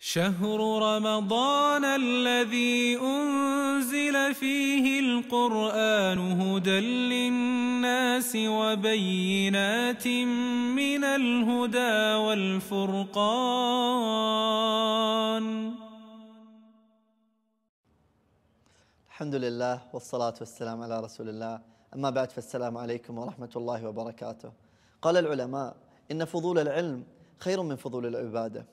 شهر رمضان الذي أنزل فيه القرآن هدى للناس وبينات من الهدى والفرقان الحمد لله والصلاة والسلام على رسول الله أما بعد فالسلام عليكم ورحمة الله وبركاته قال العلماء إن فضول العلم خير من فضول العبادة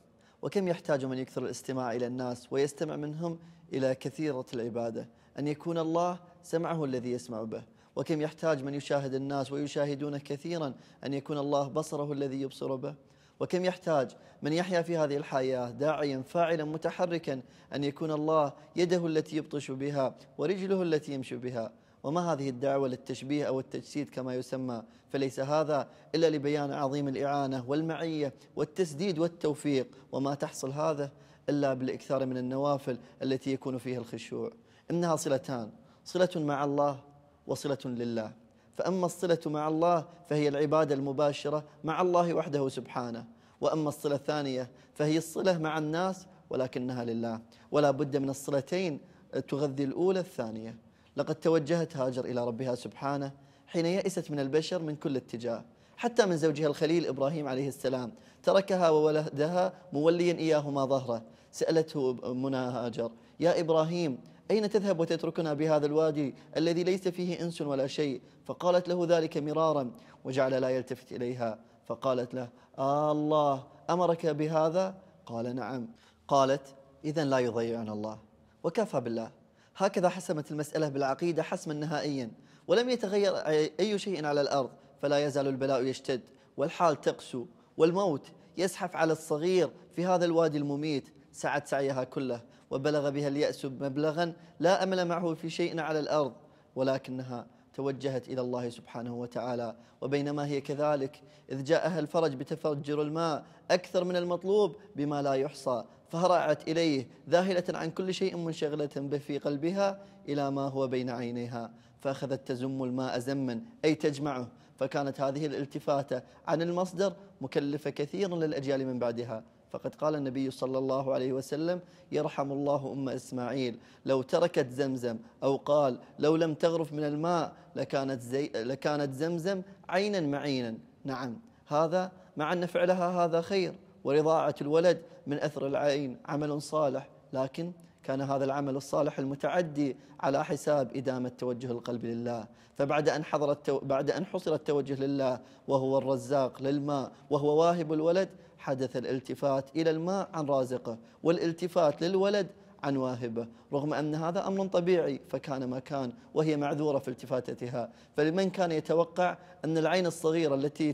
وكم يحتاج من يكثر الاستماع إلى الناس ويستمع منهم إلى كثيرة العبادة أن يكون الله سمعه الذي يسمع به وكم يحتاج من يشاهد الناس ويشاهدونه كثيرا أن يكون الله بصره الذي يبصر به وكم يحتاج من يحيا في هذه الحياة داعيا فاعلا متحركا أن يكون الله يده التي يبطش بها ورجله التي يمشي بها وما هذه الدعوة للتشبيه أو التجسيد كما يسمى فليس هذا إلا لبيان عظيم الإعانة والمعية والتسديد والتوفيق وما تحصل هذا إلا بالإكثار من النوافل التي يكون فيها الخشوع إنها صلتان صلة مع الله وصلة لله فأما الصلة مع الله فهي العبادة المباشرة مع الله وحده سبحانه وأما الصلة الثانية فهي الصلة مع الناس ولكنها لله ولا بد من الصلتين تغذي الأولى الثانية لقد توجهت هاجر إلى ربها سبحانه حين يأست من البشر من كل اتجاه حتى من زوجها الخليل إبراهيم عليه السلام تركها وولدها موليا إياهما ظهره سألته منى هاجر يا إبراهيم أين تذهب وتتركنا بهذا الوادي الذي ليس فيه إنس ولا شيء فقالت له ذلك مرارا وجعل لا يلتفت إليها فقالت له آه الله أمرك بهذا قال نعم قالت إذا لا يضيعنا الله وكفى بالله هكذا حسمت المسألة بالعقيدة حسما نهائيا ولم يتغير أي شيء على الأرض فلا يزال البلاء يشتد والحال تقسو والموت يزحف على الصغير في هذا الوادي المميت سعت سعيها كله وبلغ بها اليأس مبلغا لا أمل معه في شيء على الأرض ولكنها توجهت إلى الله سبحانه وتعالى وبينما هي كذلك إذ جاءها الفرج بتفجر الماء أكثر من المطلوب بما لا يحصى فهرعت إليه ذاهلة عن كل شيء منشغلة به في قلبها إلى ما هو بين عينيها فأخذت تزم الماء زما أي تجمعه فكانت هذه الالتفاتة عن المصدر مكلفة كثيرا للأجيال من بعدها فقد قال النبي صلى الله عليه وسلم يرحم الله أم إسماعيل لو تركت زمزم أو قال لو لم تغرف من الماء لكانت, زي لكانت زمزم عينا معينا نعم هذا مع أن فعلها هذا خير ورضاعة الولد من أثر العين عمل صالح لكن كان هذا العمل الصالح المتعدي على حساب إدامة توجه القلب لله فبعد أن حضرت بعد أن حصل التوجه لله وهو الرزاق للماء وهو واهب الولد حدث الالتفات إلى الماء عن رازقه والالتفات للولد عن واهبه رغم أن هذا أمر طبيعي فكان ما كان وهي معذورة في التفاتتها فلمن كان يتوقع أن العين الصغيرة التي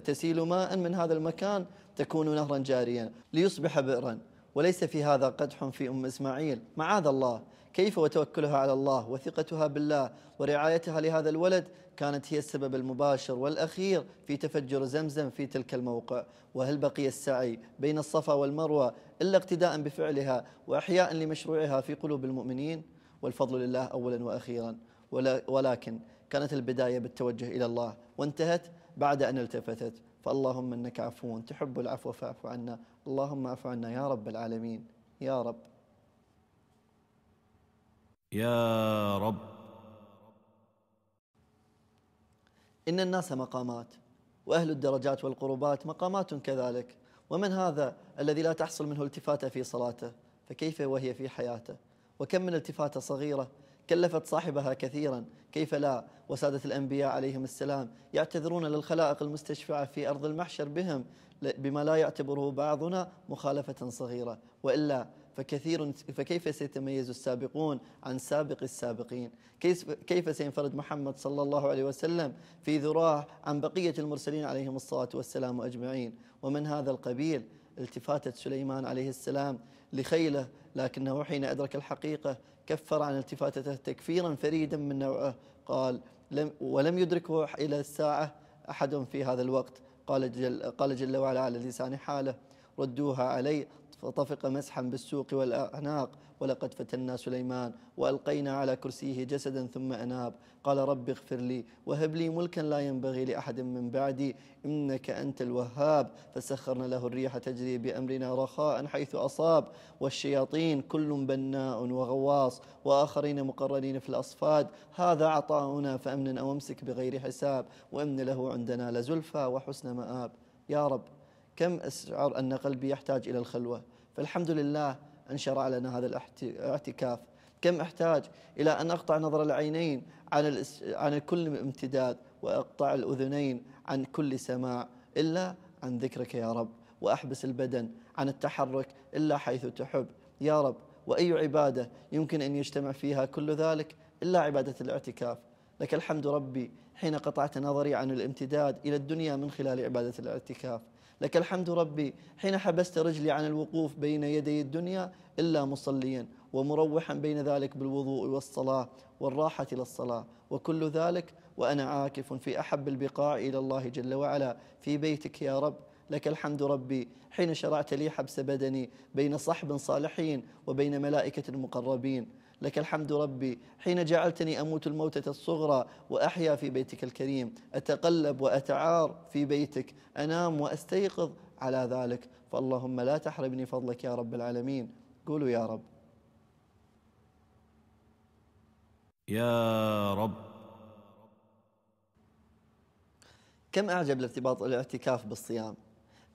تسيل ماء من هذا المكان تكون نهرا جاريا ليصبح بئرا وليس في هذا قدح في أم إسماعيل معاذ الله كيف وتوكلها على الله وثقتها بالله ورعايتها لهذا الولد كانت هي السبب المباشر والأخير في تفجر زمزم في تلك الموقع وهل بقي السعي بين الصفا والمروة إلا اقتداء بفعلها وإحياء لمشروعها في قلوب المؤمنين والفضل لله أولا وأخيرا ولكن كانت البداية بالتوجه إلى الله وانتهت بعد أن التفتت فاللهم انك عفو تحب العفو فاعف عنا اللهم اعف عنا يا رب العالمين يا رب يا رب ان الناس مقامات واهل الدرجات والقربات مقامات كذلك ومن هذا الذي لا تحصل منه التفاته في صلاته فكيف وهي في حياته وكم من التفاته صغيره كلفت صاحبها كثيرا كيف لا وسادة الأنبياء عليهم السلام يعتذرون للخلائق المستشفعة في أرض المحشر بهم بما لا يعتبره بعضنا مخالفة صغيرة وإلا فكثير فكيف سيتميز السابقون عن سابق السابقين كيف, كيف سينفرد محمد صلى الله عليه وسلم في ذراه عن بقية المرسلين عليهم الصلاة والسلام أجمعين ومن هذا القبيل التفاتت سليمان عليه السلام لخيله لكنه حين أدرك الحقيقة كفر عن التفاتته تكفيرا فريدا من نوعه قال لم ولم يدركه إلى الساعة أحد في هذا الوقت قال جل, قال جل وعلا على لسان حاله ردوها علي فطفق مسحا بالسوق والأعناق ولقد فتنا سليمان وألقينا على كرسيه جسدا ثم أناب قال رب اغفر لي وهب لي ملكا لا ينبغي لأحد من بعدي إنك أنت الوهاب فسخرنا له الريح تجري بأمرنا رخاء حيث أصاب والشياطين كل بناء وغواص وآخرين مقرنين في الأصفاد هذا عطاؤنا فأمن أو امسك بغير حساب وأمن له عندنا لزلفى وحسن مآب يا رب كم أشعر أن قلبي يحتاج إلى الخلوة فالحمد لله أن شرع لنا هذا الاعتكاف كم أحتاج إلى أن أقطع نظر العينين عن, عن كل امتداد وأقطع الأذنين عن كل سماع إلا عن ذكرك يا رب وأحبس البدن عن التحرك إلا حيث تحب يا رب وأي عبادة يمكن أن يجتمع فيها كل ذلك إلا عبادة الاعتكاف لك الحمد ربي حين قطعت نظري عن الامتداد إلى الدنيا من خلال عبادة الاعتكاف لك الحمد ربي حين حبست رجلي عن الوقوف بين يدي الدنيا إلا مصليا ومروحا بين ذلك بالوضوء والصلاة والراحة للصلاة وكل ذلك وأنا عاكف في أحب البقاع إلى الله جل وعلا في بيتك يا رب لك الحمد ربي حين شرعت لي حبس بدني بين صحب صالحين وبين ملائكة المقربين لك الحمد ربي حين جعلتني أموت الموتة الصغرى وأحيا في بيتك الكريم أتقلب وأتعار في بيتك أنام وأستيقظ على ذلك فاللهم لا تحرمني فضلك يا رب العالمين قولوا يا رب يا رب كم أعجب الارتباط الاعتكاف بالصيام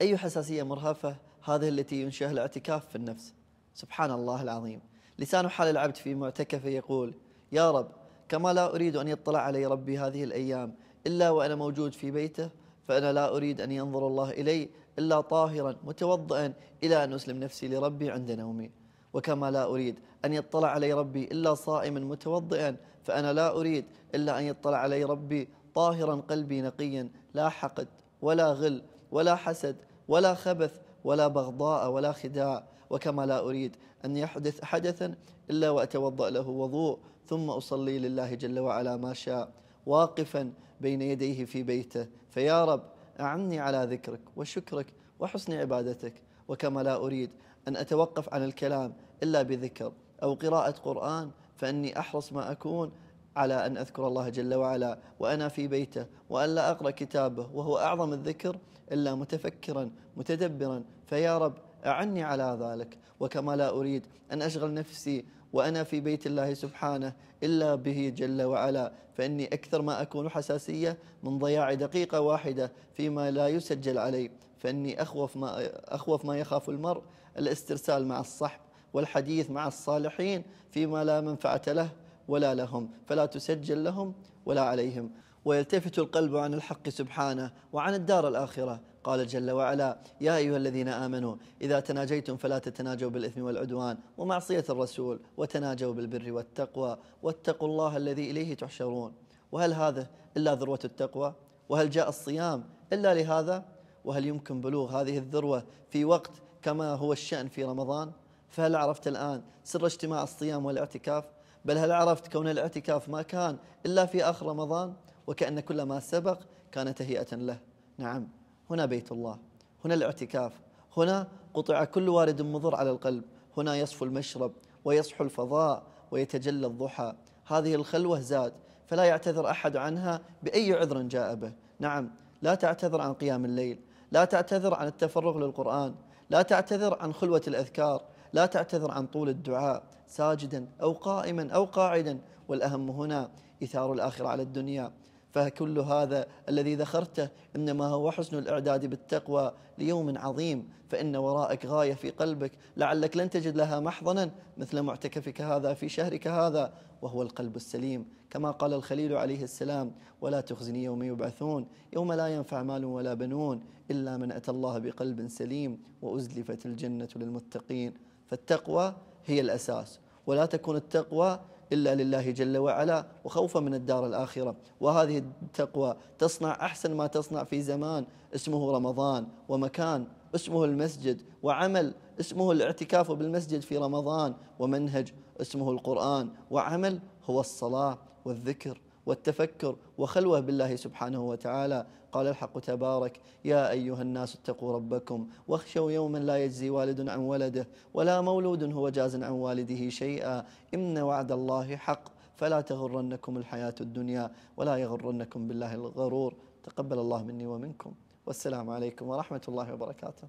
أي حساسية مرهفة هذه التي ينشأها الاعتكاف في النفس سبحان الله العظيم لسان حال العبد في معتكفه يقول يا رب كما لا أريد أن يطلع علي ربي هذه الأيام إلا وأنا موجود في بيته فأنا لا أريد أن ينظر الله إلي إلا طاهرا متوضئا إلى أن أسلم نفسي لربي عند نومي وكما لا أريد أن يطلع علي ربي إلا صائما متوضئا فأنا لا أريد إلا أن يطلع علي ربي طاهرا قلبي نقيا لا حقد ولا غل ولا حسد ولا خبث ولا بغضاء ولا خداع وكما لا أريد أن يحدث حدثا إلا وأتوضأ له وضوء ثم أصلي لله جل وعلا ما شاء واقفا بين يديه في بيته فيا رب أعني على ذكرك وشكرك وحسن عبادتك وكما لا أريد أن أتوقف عن الكلام إلا بذكر أو قراءة قرآن فإني أحرص ما أكون على أن أذكر الله جل وعلا وأنا في بيته وأن لا أقرأ كتابه وهو أعظم الذكر إلا متفكرا متدبرا فيا رب أعني على ذلك وكما لا أريد أن أشغل نفسي وأنا في بيت الله سبحانه إلا به جل وعلا فإني أكثر ما أكون حساسية من ضياع دقيقة واحدة فيما لا يسجل علي فإني أخوف ما, أخوف ما يخاف المرء الاسترسال مع الصحب والحديث مع الصالحين فيما لا منفعة له ولا لهم فلا تسجل لهم ولا عليهم ويلتفت القلب عن الحق سبحانه وعن الدار الآخرة قال جل وعلا يا أيها الذين آمنوا إذا تناجيتم فلا تتناجوا بالإثم والعدوان ومعصية الرسول وتناجوا بالبر والتقوى واتقوا الله الذي إليه تحشرون وهل هذا إلا ذروة التقوى وهل جاء الصيام إلا لهذا وهل يمكن بلوغ هذه الذروة في وقت كما هو الشأن في رمضان فهل عرفت الآن سر اجتماع الصيام والاعتكاف بل هل عرفت كون الاعتكاف ما كان إلا في آخر رمضان وكأن كل ما سبق كان تهيئة له نعم هنا بيت الله هنا الاعتكاف هنا قطع كل وارد مضر على القلب هنا يصفو المشرب ويصحو الفضاء ويتجلى الضحى هذه الخلوة زاد فلا يعتذر أحد عنها بأي عذر جاء به نعم لا تعتذر عن قيام الليل لا تعتذر عن التفرغ للقرآن لا تعتذر عن خلوة الأذكار لا تعتذر عن طول الدعاء ساجدا أو قائما أو قاعدا والأهم هنا إثار الآخرة على الدنيا فكل هذا الذي ذخرته انما هو حسن الاعداد بالتقوى ليوم عظيم فان وراءك غايه في قلبك لعلك لن تجد لها محضنا مثل معتكفك هذا في شهرك هذا وهو القلب السليم كما قال الخليل عليه السلام ولا تخزني يوم يبعثون يوم لا ينفع مال ولا بنون الا من اتى الله بقلب سليم وازلفت الجنه للمتقين فالتقوى هي الاساس ولا تكون التقوى إلا لله جل وعلا وخوفا من الدار الآخرة وهذه التقوى تصنع أحسن ما تصنع في زمان اسمه رمضان ومكان اسمه المسجد وعمل اسمه الاعتكاف بالمسجد في رمضان ومنهج اسمه القرآن وعمل هو الصلاة والذكر والتفكر وخلوه بالله سبحانه وتعالى قال الحق تبارك يا أيها الناس اتقوا ربكم واخشوا يوما لا يجزي والد عن ولده ولا مولود هو جاز عن والده شيئا إن وعد الله حق فلا تغرنكم الحياة الدنيا ولا يغرنكم بالله الغرور تقبل الله مني ومنكم والسلام عليكم ورحمة الله وبركاته